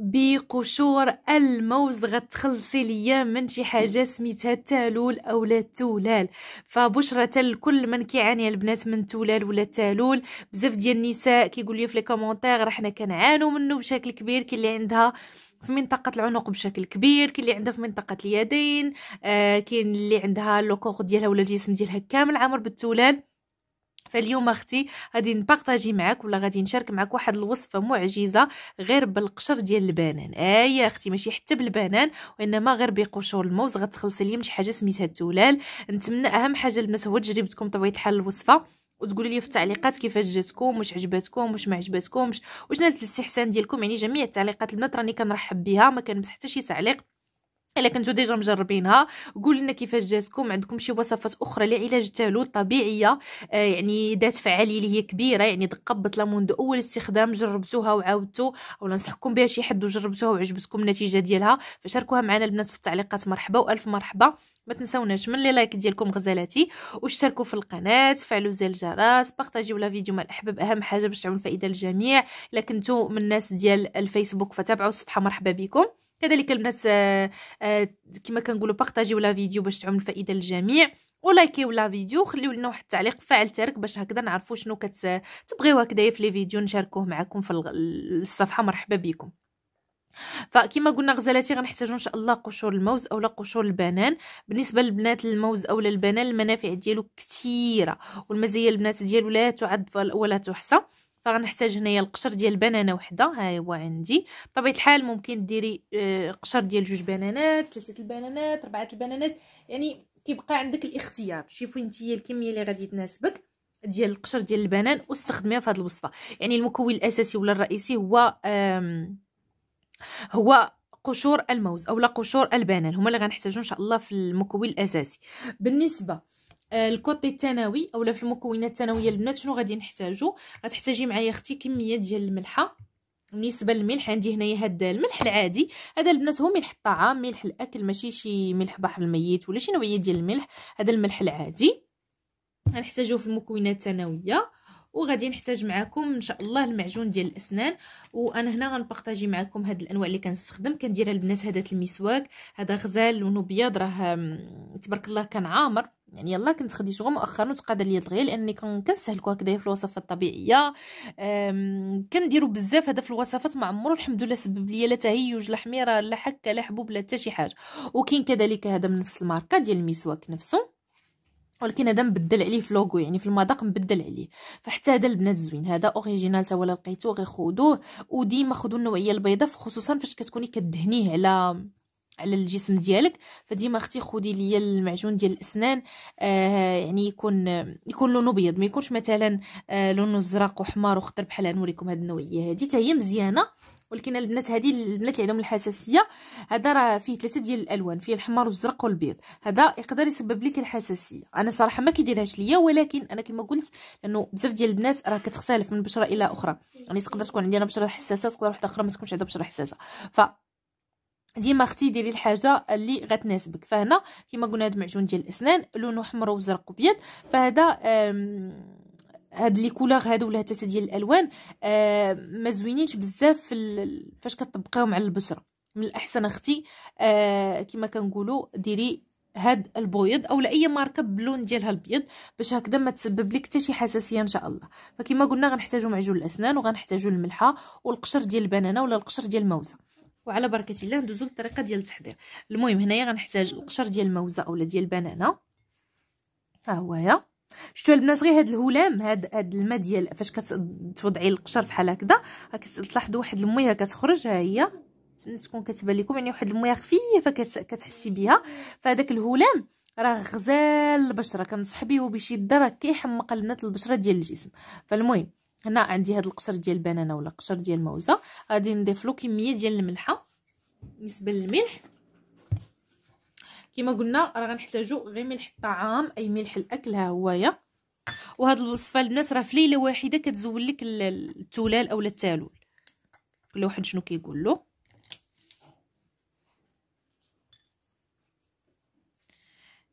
بقشور الموز غتخلصي ليا من شي حاجه سميتها التالول او لا التولال فبشرة لكل من كيعاني البنات من التولال ولا التالول بزاف ديال النساء كيقول لي في لي كومونتير حنا كنعانوا منه بشكل كبير كاين اللي عندها في منطقة العنق بشكل كبير كاين اللي عندها في منطقة اليدين آه كاين اللي عندها لوكوغ ديالها ولا الجسم ديالها كامل عامر بالتولال فاليوم اختي غادي نبارطاجي معاك ولا غادي نشارك معاك واحد الوصفه معجزه غير بالقشر ديال البنان اي اختي ماشي حتى بالبنان وانما غير بقشور الموز غتخلصي لي شي حاجه سميتها التولال نتمنى اهم حاجه لمس هو تجربتكم طبيعه الحال الوصفه وتقولوا لي في التعليقات كيفاش جاتكم واش عجبتكم واش ما عجبتكمش واش نالت الاستحسان ديالكم يعني جميع التعليقات البنات راني كنرحب بها ما كنمسح حتى شي تعليق الا كنتو ديجا مجربينها قول لنا كيفاش جاتكم عندكم شي وصفات اخرى لعلاج التالو طبيعيه آه يعني ذات فعاليه اللي هي كبيره يعني دقة بطلة منذ اول استخدام جربتوها وعاودتو ولا نصحكم بها شي حد وجربتوها وعجبتكم النتيجه ديالها فشاركوها معنا البنات في التعليقات مرحبا والف مرحبا ما تنسوناش من لي لايك ديالكم غزالاتي واشتركوا في القناه فعلوا زر الجرس بارطاجيو لا فيديو مع الاحباب اهم حاجه باش تعمل فائده للجميع الا كنتو من الناس ديال الفيسبوك فتابعوا الصفحه مرحبا بكم كذلك البنات آه، آه، كما كنقولوا بارطاجيو لا فيديو باش تعم الفائده للجميع ولايكيو لا فيديو خليو لنا واحد التعليق فعل ترك باش هكذا نعرفوا شنو كتبغيو هكذايا في لي فيديو نشاركوه معكم في الصفحه مرحبا بكم فكما قلنا غزالاتي غنحتاجو ان شاء الله قشور الموز اولا قشور البنان بالنسبه للبنات الموز اولا البنان المنافع ديالو كثيره والمزايا البنات ديالو لا تعد ولا تحصى فغنحتاج هنايا القشر ديال بنانه وحده ها هو عندي بطبيعه الحال ممكن ديري آه، قشر ديال جوج بنانات ثلاثه البنانات اربعه البنانات يعني كيبقى عندك الاختيار شوفي انت الكميه اللي غادي تناسبك ديال القشر ديال البنان واستخدميها في هذه الوصفه يعني المكون الاساسي ولا الرئيسي هو هو قشور الموز اولا قشور البنان هما اللي غنحتاجو ان شاء الله في المكون الاساسي بالنسبه آه، الكوتي الثانوي اولا في المكونات الثانويه البنات شنو غادي نحتاجو غتحتاجي معايا اختي كميه ديال الملحه بالنسبه للملح عندي هنايا هذا الملح العادي هذا البنات هو ملح الطعام ملح الاكل ماشي شي ملح بحر الميت ولا شي نوعيه ديال الملح هذا الملح العادي غنحتاجو في المكونات الثانويه وغادي نحتاج معكم ان شاء الله المعجون ديال الاسنان وانا هنا غنبارطاجي معكم هاد الانواع اللي كنستخدم كنديرها البنات هذا المسواك هذا غزال لونه ابيض راه تبارك الله كان عامر يعني يلا كنت خديته غير مؤخرا وتقاد ليا دغيا لاني كنسهلكو هكذا في الوصفات الطبيعيه كنديرو بزاف هذا في الوصفات ما عمرو الحمد لله سبب ليا لا تهيج لا حميره لا حكه لا حبوب لا حتى شي حاجه وكاين كذلك هذا من نفس الماركه ديال المسواك نفسه ولكن هذا مبدل عليه في لوغو يعني في المذاق مبدل عليه فحتى هذا البنات زوين هذا اوريجينال تا ولا لقيتو غير خذوه وديما خذوا النوعيه البيضاء خصوصا فاش كتكوني كدهنيه على على الجسم ديالك فديما اختي خدي ليا المعجون ديال الاسنان آه يعني يكون يكون لونه بيض ما يكونش مثلا آه لونه زرق وحمار وخضر بحال نوريكم هاد النوعيه هادي حتى هي مزيانه ولكن البنات هذه البنات اللي عندهم الحساسيه هذا راه فيه ثلاثه ديال الالوان فيه الحمار والزرق والبيض هذا يقدر يسبب لك الحساسيه انا صراحه ما كيديرهاش ليا ولكن انا كما قلت لانه بزاف ديال البنات راه كتختلف من بشره الى اخرى يعني تقدر تكون عندي انا بشره حساسه تقدر واحده اخرى ما تكونش عندها بشره حساسه ف ديما اختي ديري الحاجه اللي غتناسبك فهنا كما قلنا هذا معجون ديال الاسنان لونه احمر وزرق وبيض فهذا هاد لي كولور هادو ولا ثلاثه ديال الالوان آه ما زوينينش بزاف في فاش كطبقيهم على البشره من الاحسن اختي آه كما كنقولوا ديري هاد البويض اولا اي ماركه باللون ديالها البيض باش هكذا ما تسبب لك حتى شي حساسيه ان شاء الله فكما قلنا غنحتاجو معجون الاسنان وغنحتاجو الملحه والقشر ديال البنانه ولا القشر ديال الموزه وعلى بركه الله ندوزو للطريقه ديال التحضير المهم هنايا غنحتاج القشر ديال الموزه اولا ديال البنانه ها هويا شفتوا البنات غير هاد الهلام هاد هاد الماء ديال فاش كتوضعي القشر بحال هكذا كتلاحظوا واحد الميه كتخرج ها هي نتمنى تكون كتبان لكم يعني واحد الميه خفيفه كتحسي بها فهداك الهلام راه غزال البشره كنصح بيه بشده راه كيحمق البنات البشره ديال الجسم فالمهم هنا عندي هاد القشر ديال البنانه ولا قشر ديال الموزه غادي نضيف له كميه ديال الملحه بالنسبه للملح كما قلنا راه غنحتاجو غير ملح الطعام اي ملح الاكل ها هويا وهاد الوصفه الناس راه في ليله واحده كتزول لك التولال اولا التالول كل واحد شنو كيقول له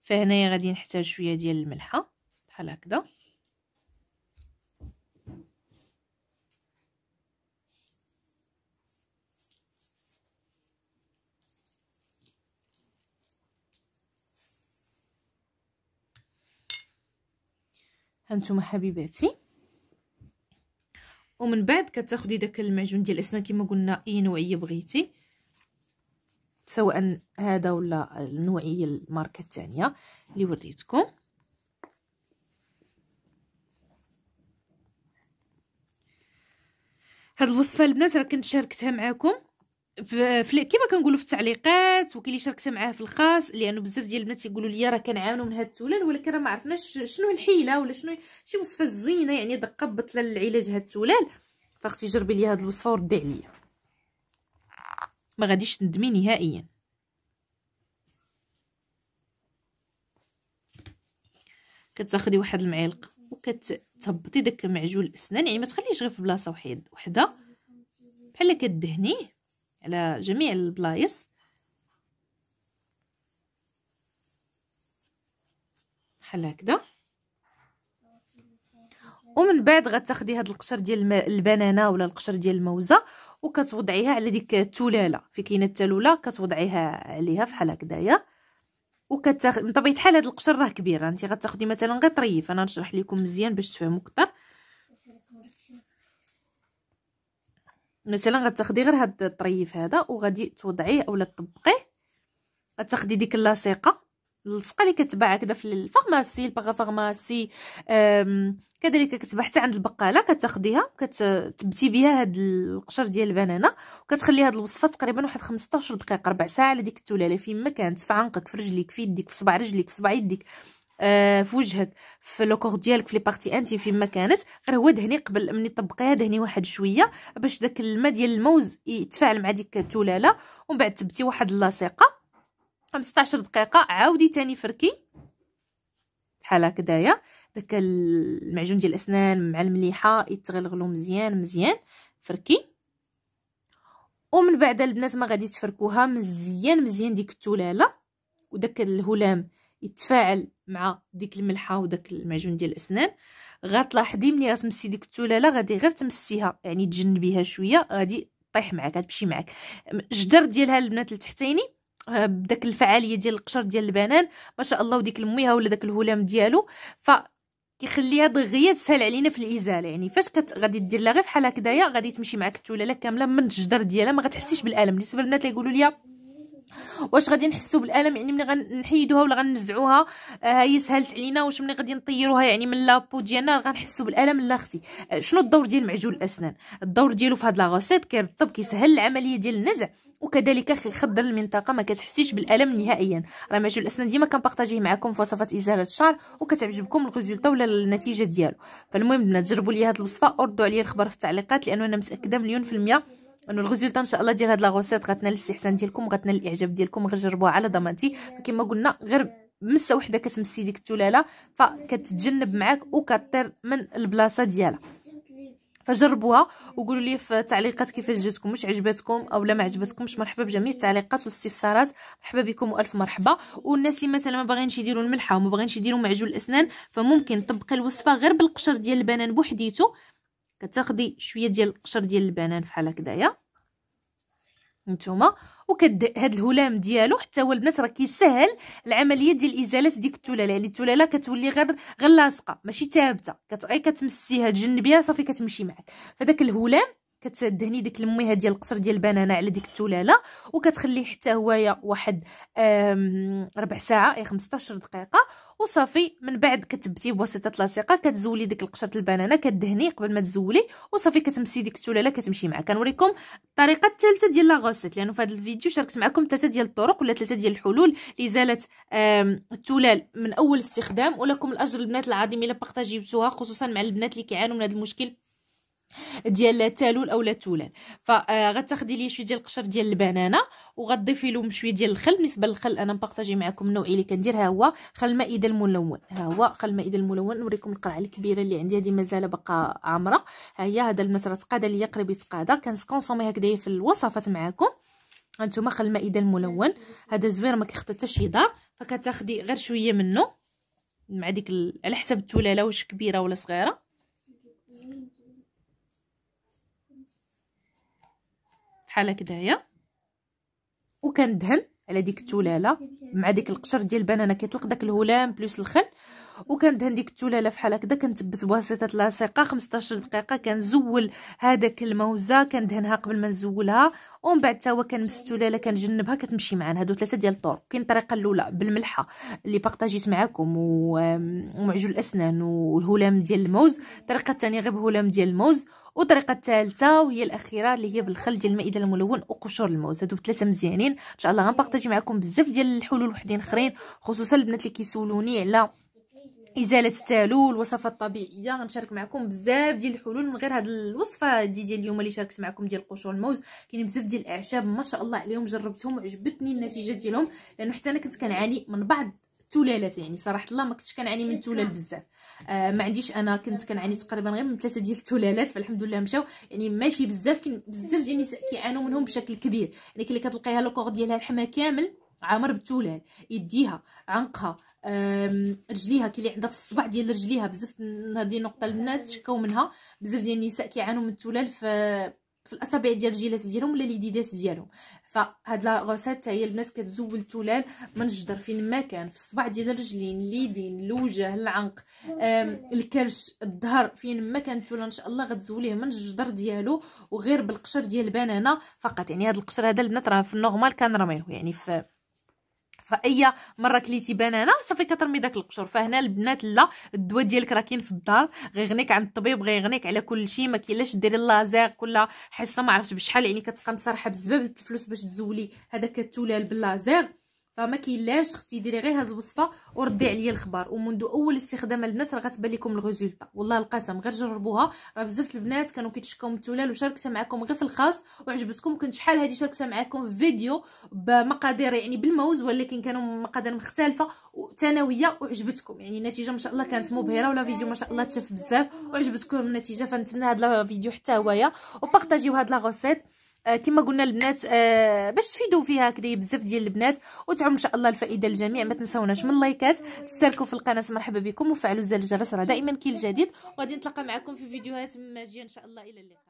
فهنايا غادي نحتاج شويه ديال الملحه بحال هكذا هانتوما حبيباتي ومن بعد كتاخدي داك المعجون ديال الاسنان كما قلنا اي نوعيه بغيتي سواء هذا ولا النوعيه الماركه الثانيه اللي وريتكم هاد الوصفه البنات راه كنت شاركتها معاكم في كيما كنقولوا في التعليقات وكاين اللي شاركت معاه في الخاص لانه بزاف ديال البنات يقولوا لي راه كنعانوا من هاد التولال ولكن راه ما عرفناش شنو الحيله ولا شنو شي وصفه زوينه يعني دقه بطله للعلاج هاد التولال فاختي جربي لي هاد الوصفه وردي عليا ما غاديش تندمي نهائيا كتاخدي واحد المعلقه وكتهبطي داك معجون الاسنان يعني ما تخليهش غير في بلاصه وحيد وحده بحال كدهنيه على جميع البلايص بحال هكذا ومن بعد غتاخدي هاد القشر ديال البنانه ولا القشر ديال الموزه وكتوضعيها على ديك التلاله في كاينه التلوله كتوضعيها عليها بحال هكذايا وكتاخد من طبيعه الحال هاد القشر راه كبير انت غتاخدي مثلا غير طريف انا نشرح لكم مزيان باش تفهموا اكثر مثلا غتاخدي غير هاد الطريف هذا وغادي توضعيه اولا تطبقيه غتاخدي ديك اللاصقه اللصقه اللي كتباع هكذا في الفارماسي فارماسي كذلك كتباع حتى عند البقاله كتاخديها كتبتي بها هاد القشر ديال البنانه وكتخلي هاد الوصفه تقريبا واحد 15 دقيقه ربع ساعه على ديك التلاله فين ما كانت في عنقك في رجليك في يديك في صباع رجليك في صباع يديك آه، في وجهك في لوكور ديالك في لي بارتي انتي في ما كانت غير هو دهني قبل ملي طبقيها دهني واحد شويه باش داك الماء ديال الموز يتفاعل مع ديك التلاله ومن بعد تبتي واحد اللاصقه 15 دقيقه عاودي تاني فركي بحال هكدايا داك المعجون ديال الاسنان مع المليحه يتغلغلو مزيان مزيان فركي ومن بعد البنات ما غادي تفركوها مزيان مزيان ديك التلاله وداك الهلام يتفاعل مع ديك الملحه وداك المعجون ديال الاسنان غتلاحظي ملي غتمسي ديك التلاله غادي غير تمسيها يعني تجنبيها شويه غادي طيح معاك غتمشي معاك الجدر ديالها البنات التحتيني آه، بداك الفعاليه ديال القشر ديال البنان ما شاء الله وديك الميها ولا داك الهلام ديالو ف كيخليها دغيا تسهل علينا في الازاله يعني فاش كت غادي دير لها غير بحال هكدايا غادي تمشي معاك التلاله كامله من الجدر ديالها ما غتحسيش بالالم بالنسبه للبنات اللي يقولوا لي واش غادي نحسوا بالالم يعني ملي غنحيدوها ولا غنزعوها آه، ها هي سهلت علينا واش ملي غادي نطيروها يعني من لابو ديالنا غنحسوا بالالم لا اختي آه، شنو الدور ديال معجون الاسنان الدور ديالو في هاد لا غوسيت كيرطب كيسهل العمليه ديال النزع وكذلك كيخدر المنطقه ما كتحسيش بالالم نهائيا راه معجون الاسنان ديما كنبارطاجيه معكم في وصفات ازاله الشعر وكتعجبكم الريزولطا ولا النتيجه ديالو فالمهم بنات جربوا لي هاد الوصفه وردوا عليا الخبر في التعليقات لانه انا متاكده مليون في الميه انه الريزلت ان شاء الله ديال هاد لا غوسيت غتنال الاستحسان ديالكم غتنال الاعجاب ديالكم غير جربوها على ضمانتي كما قلنا غير مسه وحده كتمسي ديك التلاله فكتتجنب معاك وكطير من البلاصه ديالها فجربوها وقولوا لي في التعليقات كيفاش جاتكم واش عجبتكم او لا ما عجبتكمش مرحبا بجميع التعليقات والاستفسارات مرحبا بكم والف مرحبا والناس اللي مثلا ما باغينش يديروا الملحه وما باغينش يديروا معجون الاسنان فممكن طبقي الوصفه غير بالقشر ديال البنان بوحديته كتاخدي شويه ديال القشر ديال البنان فحال هكدايا نتوما وكد هاد الهلام ديالو حتى هو البنات راه كيسهل العمليه ديال ازاله ديك التلاله يعني التلاله كتولي غير غير لاصقه ماشي ثابته كت... كتمسيها تجنبيها صافي كتمشي معك فداك الهلام كتدهني ديك الميه ديال القشر ديال البنانه على ديك التلاله وكتخليه حتى هوايا واحد ربع ساعه اي 15 دقيقه وصافي من بعد كتبتي بواسطه لاصقه كتزولي ديك القشره البنانه كدهني قبل ما تزولي وصافي كتمسي ديك التلاله كتمشي معاه كنوريكم الطريقه الثالثه ديال لا غوسيت لانه في هذا الفيديو شاركت معكم ثلاثه ديال الطرق ولا ثلاثه ديال الحلول لازاله التلال من اول استخدام ولكم الاجر البنات العظيم الا بارطاجيتوها خصوصا مع البنات اللي كيعانوا من هذا المشكل ديال التالول اولا التولال فغتاخدي آه، لي شويه ديال القشر ديال البنانه وغتضيفي لهم شويه ديال الخل بالنسبه للخل انا مبارطاجي معكم النوع اللي كندير ها هو خل مائده الملون ها هو خل مائده الملون نوريكم القرعه الكبيره اللي عندي هذه مازال باقا عامره ها هي هذا المسرة تقادا اللي قريب يتقادا كنسكونسومي هكذا في الوصفات معكم هانتوما خل المائده الملون هذا زوير ما كيخطي حتى شي دار فكتاخدي غير شويه منه مع ديك على حسب التولاله واش كبيره ولا صغيره بحال هكدايا وكندهن على ديك التلاله مع ديك القشر ديال البنانه كيطلق داك الهلام بلوس الخل وكانت هنديك التلاله فحال هكذا كنتبت بواسطه لاصقه 15 دقيقه كنزول هذاك الموزه كندهنها قبل ما نزولها ومن بعد تا هو كنمس التلاله كنجنبها كتمشي معنا هادو ثلاثه ديال الطرق كاين الطريقه الاولى بالملحه اللي بارطاجيت معكم ومعجون الاسنان والهلام ديال الموز الطريقه الثانيه غير بهلام ديال الموز وطريقة الثالثه وهي الاخيره اللي هي بالخل ديال المائده الملون وقشور الموز هادو ثلاثه مزيانين ان شاء الله غنبارطاجي معكم بزاف ديال الحلول وحدين اخرين خصوصا البنات اللي كيسولوني على ازاله التالول الوصفات الطبيعيه غنشارك معكم بزاف ديال الحلول من غير هاد الوصفه دي ديال اليوم اللي شاركت معكم ديال قشور الموز كاين بزاف ديال الاعشاب ما شاء الله عليهم جربتهم وعجبتني النتيجه ديالهم لانه حتى انا كنت كنعاني من بعض التلالات يعني صراحه الله ما كنتش كنعاني من التلال بزاف آه ما عنديش انا كنت كنعاني تقريبا غير من ثلاثه ديال التلالات فالحمد لله مشاو يعني ماشي بزاف كاين بزاف ديال النساء كيعانوا منهم بشكل كبير يعني كي كتلقيها لوكور ديالها الحما كامل عامر بالتلال يديها عنقها رجليها كي اللي عندها في الصبع ديال رجليها بزاف هذه النقطه البنات تشكاو منها بزاف ديال النساء كيعانوا من التلال في في الاصابع ديال الجلاس ديالهم ولا ليديداس ديالهم فهاد لا غوسيت هي البنات كتزول التلال من الجدر فين ما كان في الصبع ديال الرجلين اليدين الوجه العنق الكرش الظهر فين ما كان التلال ان شاء الله غتزوليه من الجدر ديالو وغير بالقشر ديال البنانه فقط يعني هاد القشر هذا البنات راه في النورمال كنرميوه يعني في فاي مره كليتي بنانه صافي كترمي داك القشور فهنا البنات لا الدواء ديالك راه كاين في الدار غيغنيك عند الطبيب غيغنيك على كل شيء ما كاينلاش ديري اللازير كل حصه ما عرفتش بشحال يعني كتقام صراحه بزباب الفلوس باش تزولي هذاك التولال باللازير فما كيلاش اختي ديري غير هاد الوصفه وردي عليا الخبر ومنذ اول استخدام البنات راه غتبان لكم الريزلت والله القسم غير جربوها راه بزاف البنات كانوا كيتشكاو من التولال وشاركتها معكم غير في الخاص وعجبتكم كنت شحال هادي شاركتها معكم في فيديو بمقادير يعني بالموز ولكن كانوا مقادير مختلفه وثانويه وعجبتكم يعني النتيجه ما شاء الله كانت مبهره ولا فيديو ما شاء الله تشاف بزاف وعجبتكم النتيجه فنتمنى هاد الفيديو حتى هوايا وبارطاجيو هاد لا غوسيت آه، كما قلنا البنات آه، باش تفيدوا فيها كدي بزاف ديال البنات وتعم ان شاء الله الفائده للجميع ما تنساوناش من لايكات تشتركوا في القناه مرحبا بكم وفعلوا زر الجرس راه دائما كاين الجديد وغادي نتلاقى معكم في فيديوهات ماجيه ان شاء الله الى اللقاء